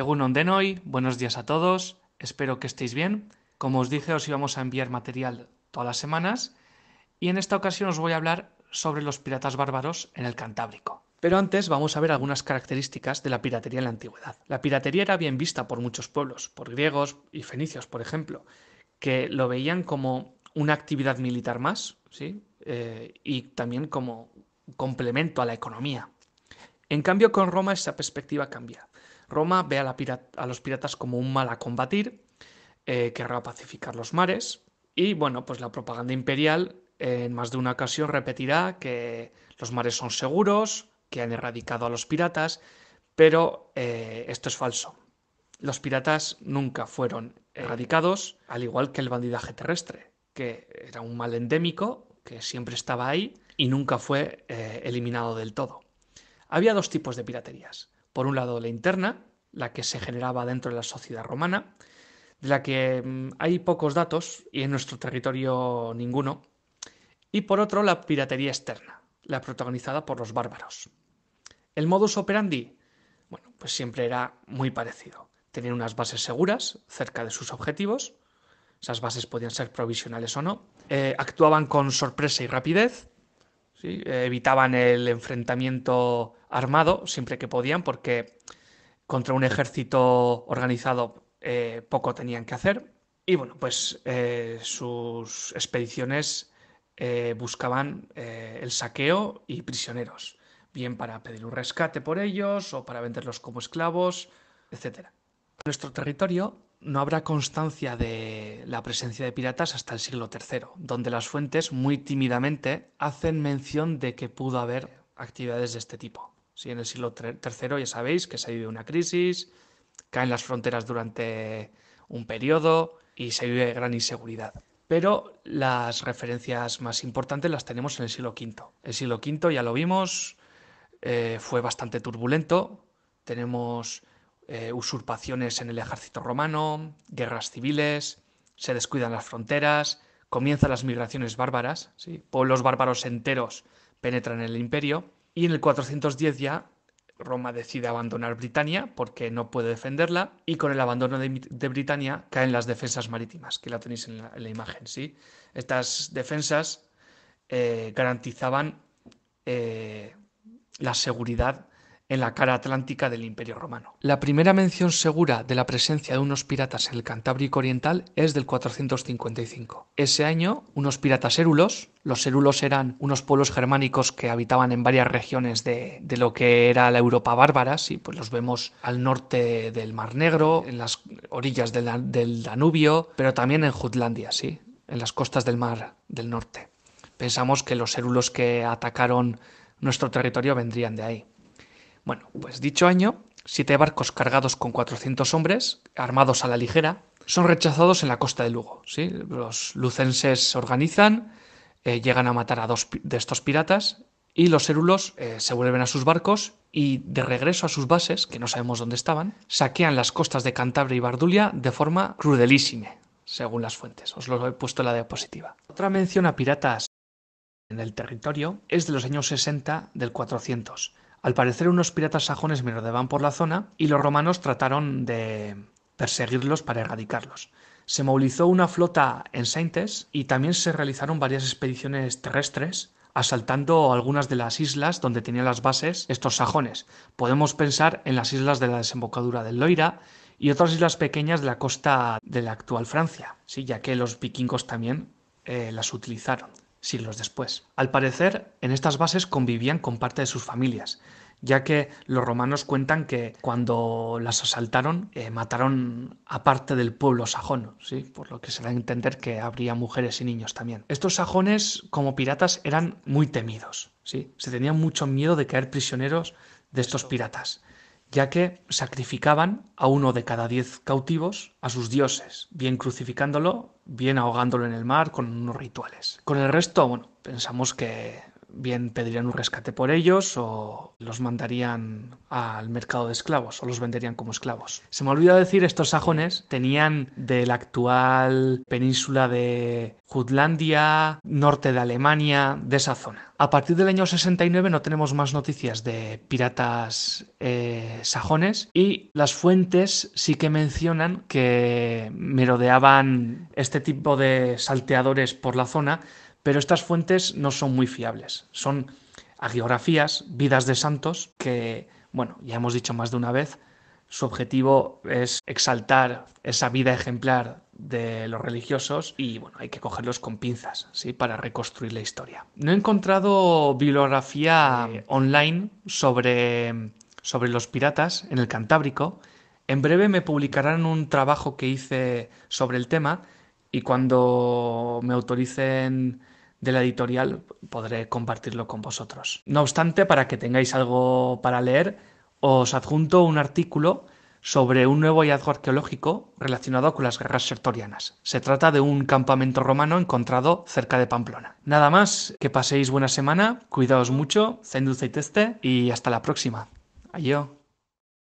Egunon hoy, buenos días a todos, espero que estéis bien. Como os dije, os íbamos a enviar material todas las semanas y en esta ocasión os voy a hablar sobre los piratas bárbaros en el Cantábrico. Pero antes vamos a ver algunas características de la piratería en la antigüedad. La piratería era bien vista por muchos pueblos, por griegos y fenicios, por ejemplo, que lo veían como una actividad militar más, ¿sí? Eh, y también como complemento a la economía. En cambio, con Roma esa perspectiva cambia. Roma ve a, los piratas como un mal a combatir, eh, querrá pacificar los mares y bueno, pues la propaganda imperial en más de una ocasión repetirá que los mares son seguros, que han erradicado a los piratas, pero eh, esto es falso. Los piratas nunca fueron erradicados, al igual que el bandidaje terrestre, que era un mal endémico que siempre estaba ahí y nunca fue eh, eliminado del todo. Había dos tipos de piraterías por un lado la interna, la que se generaba dentro de la sociedad romana, de la que mm, hay pocos datos y en nuestro territorio ninguno, y por otro la piratería externa, la protagonizada por los bárbaros. El modus operandi, bueno, pues siempre era muy parecido. Tenían unas bases seguras cerca de sus objetivos, esas bases podían ser provisionales o no, eh, actuaban con sorpresa y rapidez, evitaban el enfrentamiento armado siempre que podían porque contra un ejército organizado eh, poco tenían que hacer. Y bueno, pues eh, sus expediciones eh, buscaban el saqueo y prisioneros, bien para pedir un rescate por ellos o para venderlos como esclavos, etcétera Nuestro territorio no habrá constancia de la presencia de piratas hasta el siglo III, donde las fuentes muy tímidamente hacen mención de que pudo haber actividades de este tipo. Si en el siglo III ya sabéis que se vive una crisis, caen las fronteras durante un periodo y se vive gran inseguridad. Pero las referencias más importantes las tenemos en el siglo V. El siglo V, ya lo vimos, eh, fue bastante turbulento. Tenemos eh, usurpaciones en el ejército romano, guerras civiles, se descuidan las fronteras, comienzan las migraciones bárbaras, pueblos bárbaros enteros penetran en el imperio y en el 410 ya Roma decide abandonar Britania porque no puede defenderla y con el abandono de, Britania caen las defensas marítimas, que la tenéis en la, imagen. Estas defensas eh, garantizaban eh, la seguridad en la cara atlántica del Imperio Romano. La primera mención segura de la presencia de unos piratas en el Cantábrico Oriental es del 455. Ese año, unos piratas érulos, los érulos eran unos pueblos germánicos que habitaban en varias regiones de, lo que era la Europa bárbara, sí, pues los vemos al norte del Mar Negro, en las orillas del, Danubio, pero también en Jutlandia, sí, en las costas del Mar del Norte. Pensamos que los érulos que atacaron nuestro territorio vendrían de ahí. Bueno, pues dicho año, siete barcos cargados con 400 hombres, armados a la ligera, son rechazados en la costa de Lugo. ¿sí? Los lucenses se organizan, eh, llegan a matar a dos de estos piratas y los érulos eh, se vuelven a sus barcos y de regreso a sus bases, que no sabemos dónde estaban, saquean las costas de Cantabria y Bardulia de forma crudelísima según las fuentes. Os lo he puesto en la diapositiva. Otra mención a piratas en el territorio es de los años 60 del 400. Al parecer unos piratas sajones merodeaban por la zona y los romanos trataron de perseguirlos para erradicarlos. Se movilizó una flota en Saintes y también se realizaron varias expediciones terrestres asaltando algunas de las islas donde tenían las bases estos sajones. Podemos pensar en las islas de la desembocadura del Loira y otras islas pequeñas de la costa de la actual Francia, ¿sí? ya que los vikingos también eh, las utilizaron siglos después. Al parecer, en estas bases convivían con parte de sus familias, ya que los romanos cuentan que cuando las asaltaron eh, mataron a parte del pueblo sajón, ¿sí? por lo que se da a entender que habría mujeres y niños también. Estos sajones como piratas eran muy temidos, ¿sí? se tenían mucho miedo de caer prisioneros de estos piratas ya que sacrificaban a uno de cada diez cautivos a sus dioses, bien crucificándolo, bien ahogándolo en el mar con unos rituales. Con el resto, bueno, pensamos que bien pedirían un rescate por ellos o los mandarían al mercado de esclavos o los venderían como esclavos. Se me olvidó decir, estos sajones tenían de la actual península de Jutlandia, norte de Alemania, de esa zona. A partir del año 69 no tenemos más noticias de piratas eh, sajones y las fuentes sí que mencionan que merodeaban este tipo de salteadores por la zona pero estas fuentes no son muy fiables. Son agiografías, vidas de santos, que, bueno, ya hemos dicho más de una vez, su objetivo es exaltar esa vida ejemplar de los religiosos y bueno, hay que cogerlos con pinzas, ¿sí? Para reconstruir la historia. No he encontrado bibliografía eh, online sobre, sobre los piratas en el Cantábrico. En breve me publicarán un trabajo que hice sobre el tema y cuando me autoricen de la editorial, podré compartirlo con vosotros. No obstante, para que tengáis algo para leer, os adjunto un artículo sobre un nuevo hallazgo arqueológico relacionado con las guerras sertorianas. Se trata de un campamento romano encontrado cerca de Pamplona. Nada más, que paséis buena semana, cuidaos mucho, y teste y hasta la próxima. Adiós.